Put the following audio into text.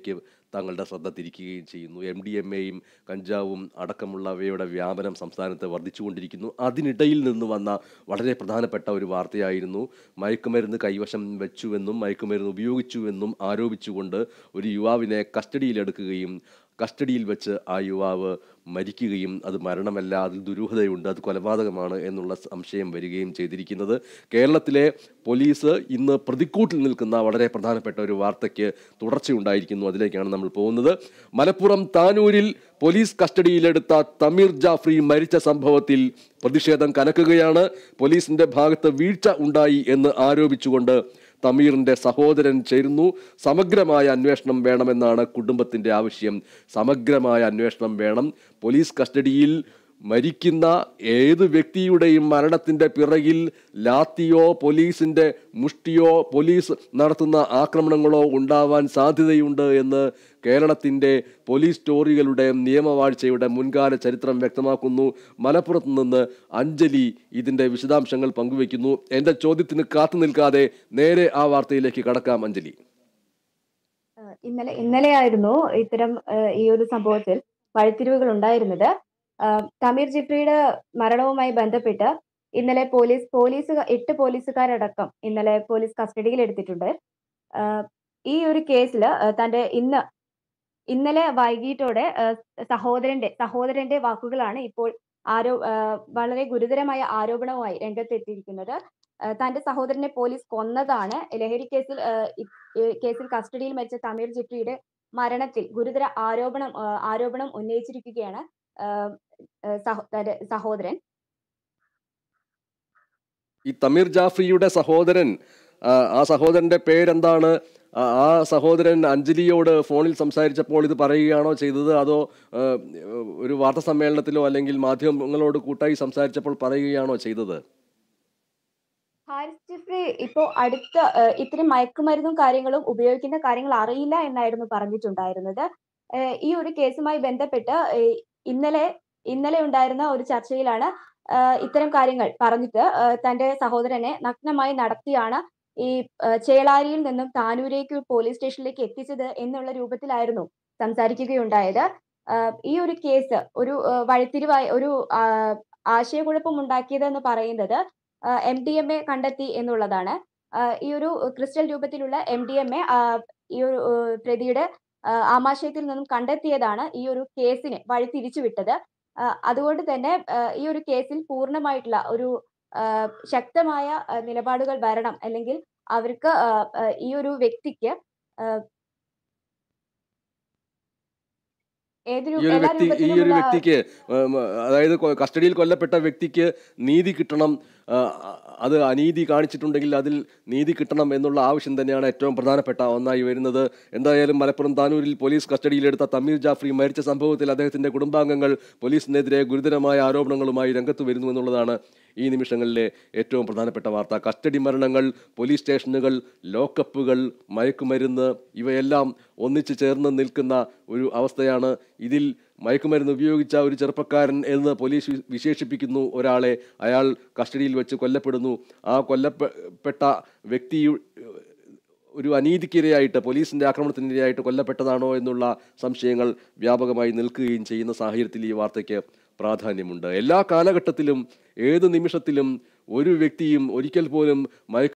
give തങ്ങളുടെ ശ്രദ്ധ തിരിക്കുകയും ചെയ്യുന്നു എം ഡി എം എയും കഞ്ചാവും അടക്കമുള്ളവയുടെ വ്യാപനം സംസ്ഥാനത്ത് വർദ്ധിച്ചുകൊണ്ടിരിക്കുന്നു അതിനിടയിൽ നിന്ന് വന്ന വളരെ പ്രധാനപ്പെട്ട ഒരു വാർത്തയായിരുന്നു മയക്കുമരുന്ന് കൈവശം വെച്ചുവെന്നും മയക്കുമരുന്ന് ഉപയോഗിച്ചുവെന്നും ആരോപിച്ചുകൊണ്ട് ഒരു യുവാവിനെ കസ്റ്റഡിയിലെടുക്കുകയും കസ്റ്റഡിയിൽ വെച്ച് ആ യുവാവ് മരിക്കുകയും അത് മരണമല്ല അതിൽ ദുരൂഹതയുണ്ട് അത് കൊലപാതകമാണ് എന്നുള്ള സംശയം വരികയും ചെയ്തിരിക്കുന്നത് കേരളത്തിലെ പോലീസ് ഇന്ന് പ്രതിക്കൂട്ടിൽ നിൽക്കുന്ന വളരെ പ്രധാനപ്പെട്ട ഒരു വാർത്തയ്ക്ക് തുടർച്ചയുണ്ടായിരിക്കുന്നു അതിലേക്കാണ് നമ്മൾ നമ്മൾ പോകുന്നത് മലപ്പുറം താനൂരിൽ പോലീസ് കസ്റ്റഡിയിലെടുത്ത തമീർ ജാഫ്രി മരിച്ച സംഭവത്തിൽ പ്രതിഷേധം കനക്കുകയാണ് പോലീസിന്റെ ഭാഗത്ത് വീഴ്ച ഉണ്ടായി എന്ന് ആരോപിച്ചുകൊണ്ട് തമീറിന്റെ സഹോദരൻ ചേരുന്നു സമഗ്രമായ അന്വേഷണം വേണമെന്നാണ് കുടുംബത്തിന്റെ ആവശ്യം സമഗ്രമായ അന്വേഷണം വേണം പോലീസ് കസ്റ്റഡിയിൽ മരിക്കുന്ന ഏത് വ്യക്തിയുടെയും മരണത്തിൻ്റെ പിറകിൽ ലാത്തിയോ പോലീസിൻ്റെ മുഷ്ടിയോ പോലീസ് നടത്തുന്ന ആക്രമണങ്ങളോ ഉണ്ടാവാൻ സാധ്യതയുണ്ട് എന്ന് കേരളത്തിൻ്റെ പോലീസ് സ്റ്റോറികളുടെ നിയമവാഴ്ചയുടെ മുൻകാല ചരിത്രം വ്യക്തമാക്കുന്നു മലപ്പുറത്ത് നിന്ന് അഞ്ജലി ഇതിൻ്റെ വിശദാംശങ്ങൾ പങ്കുവയ്ക്കുന്നു എൻ്റെ ചോദ്യത്തിന് കാത്തു നിൽക്കാതെ നേരെ ആ വാർത്തയിലേക്ക് കടക്കാം അഞ്ജലി ഇന്നലെ ഇന്നലെയായിരുന്നു ഇത്തരം ഈ ഒരു സംഭവത്തിൽ വഴിത്തിരിവുകൾ ഉണ്ടായിരുന്നത് തമീർ ജിപ്രിയുടെ മരണവുമായി ബന്ധപ്പെട്ട് ഇന്നലെ പോലീസ് പോലീസ് എട്ട് പോലീസുകാരടക്കം ഇന്നലെ പോലീസ് കസ്റ്റഡിയിൽ എടുത്തിട്ടുണ്ട് ഈ ഒരു കേസിൽ തന്റെ ഇന്ന് ഇന്നലെ വൈകിട്ടോടെ സഹോദരന്റെ സഹോദരന്റെ വാക്കുകളാണ് ഇപ്പോൾ ആരോ വളരെ ഗുരുതരമായ ആരോപണവുമായി രംഗത്തെത്തിയിരിക്കുന്നത് തന്റെ സഹോദരനെ പോലീസ് കൊന്നതാണ് ലഹരി കേസിൽ കേസിൽ കസ്റ്റഡിയിൽ മരിച്ച തമീർ ജിപ്രിയുടെ മരണത്തിൽ ഗുരുതര ആരോപണം ആരോപണം ഉന്നയിച്ചിരിക്കുകയാണ് സഹോദരൻ ഈ തമീർ ജാഫ്രിയുടെ സഹോദരൻ ആ സഹോദരന്റെ പേരെന്താണ് ആ സഹോദരൻ അഞ്ജലിയോട് ഫോണിൽ സംസാരിച്ചപ്പോൾ ഇത് പറയുകയാണോ ചെയ്തത് അതോ ഒരു വാർത്താ സമ്മേളനത്തിലോ അല്ലെങ്കിൽ മാധ്യമങ്ങളോട് കൂട്ടായി സംസാരിച്ചപ്പോൾ പറയുകയാണോ ചെയ്തത് ഹാരിസ് ഇപ്പോ അടുത്ത ഇത്തിരി മയക്കുമരുന്നും കാര്യങ്ങളും ഉപയോഗിക്കുന്ന കാര്യങ്ങൾ അറിയില്ല എന്നായിരുന്നു പറഞ്ഞിട്ടുണ്ടായിരുന്നത് ഈ ഒരു കേസുമായി ബന്ധപ്പെട്ട് ഇന്നലെ ഇന്നലെ ഉണ്ടായിരുന്ന ഒരു ചർച്ചയിലാണ് ഇത്തരം കാര്യങ്ങൾ പറഞ്ഞിട്ട് തന്റെ സഹോദരനെ നഗ്നമായി നടത്തിയാണ് ഈ ചേളാരിയിൽ നിന്നും താനൂരേക്ക് പോലീസ് സ്റ്റേഷനിലേക്ക് എത്തിച്ചത് എന്നുള്ള രൂപത്തിലായിരുന്നു സംസാരിക്കുകയുണ്ടായത് ഈ ഒരു കേസ് ഒരു വഴിത്തിരിവായി ഒരു ആശയക്കുഴപ്പം എന്ന് പറയുന്നത് എം ഡി എം എ കണ്ടെത്തി എന്നുള്ളതാണ് ഈ ഒരു ക്രിസ്റ്റൽ രൂപത്തിലുള്ള എം ഡി എം എ ഈ ഒരു പ്രതിയുടെ ആമാശയത്തിൽ നിന്നും കണ്ടെത്തിയതാണ് ഈ ഒരു കേസിനെ വഴിതിരിച്ചു വിട്ടത് അതുകൊണ്ട് തന്നെ ഈ ഒരു കേസിൽ പൂർണ്ണമായിട്ടുള്ള ഒരു ശക്തമായ നിലപാടുകൾ വരണം അല്ലെങ്കിൽ അവർക്ക് ഈ ഒരു വ്യക്തിക്ക് ഈ ഒരു ഈ ഒരു വ്യക്തിക്ക് അതായത് കസ്റ്റഡിയിൽ കൊല്ലപ്പെട്ട വ്യക്തിക്ക് നീതി കിട്ടണം അത് അനീതി കാണിച്ചിട്ടുണ്ടെങ്കിൽ അതിൽ നീതി കിട്ടണം എന്നുള്ള ആവശ്യം തന്നെയാണ് ഏറ്റവും പ്രധാനപ്പെട്ട ഒന്നായി വരുന്നത് എന്തായാലും മലപ്പുറം താനൂരിൽ പോലീസ് കസ്റ്റഡിയിലെടുത്ത തമീർ ജാഫ്രി മരിച്ച സംഭവത്തിൽ അദ്ദേഹത്തിൻ്റെ കുടുംബാംഗങ്ങൾ പോലീസിനെതിരെ ഗുരുതരമായ ആരോപണങ്ങളുമായി രംഗത്ത് വരുന്നു എന്നുള്ളതാണ് ഈ നിമിഷങ്ങളിലെ ഏറ്റവും പ്രധാനപ്പെട്ട വാർത്ത കസ്റ്റഡി മരണങ്ങൾ പോലീസ് സ്റ്റേഷനുകൾ ലോക്കപ്പുകൾ മയക്കുമരുന്ന് ഇവയെല്ലാം ഒന്നിച്ചു ചേർന്ന് നിൽക്കുന്ന ഒരു അവസ്ഥയാണ് ഇതിൽ മയക്കുമരുന്ന് ഉപയോഗിച്ച ഒരു ചെറുപ്പക്കാരൻ എന്ന് പോലീസ് വിശേഷിപ്പിക്കുന്നു ഒരാളെ അയാൾ കസ്റ്റഡിയിൽ വെച്ച് കൊല്ലപ്പെടുന്നു ആ കൊല്ലപ്പെട്ട വ്യക്തി ഒരു അനീതിക്കിരയായിട്ട് പോലീസിൻ്റെ ആക്രമണത്തിനിരയായിട്ട് കൊല്ലപ്പെട്ടതാണോ എന്നുള്ള സംശയങ്ങൾ വ്യാപകമായി നിൽക്കുകയും ചെയ്യുന്ന സാഹചര്യത്തിൽ ഈ വാർത്തയ്ക്ക് പ്രാധാന്യമുണ്ട് എല്ലാ കാലഘട്ടത്തിലും ഏത് നിമിഷത്തിലും ഒരു വ്യക്തിയും ഒരിക്കൽ പോലും മയക്ക്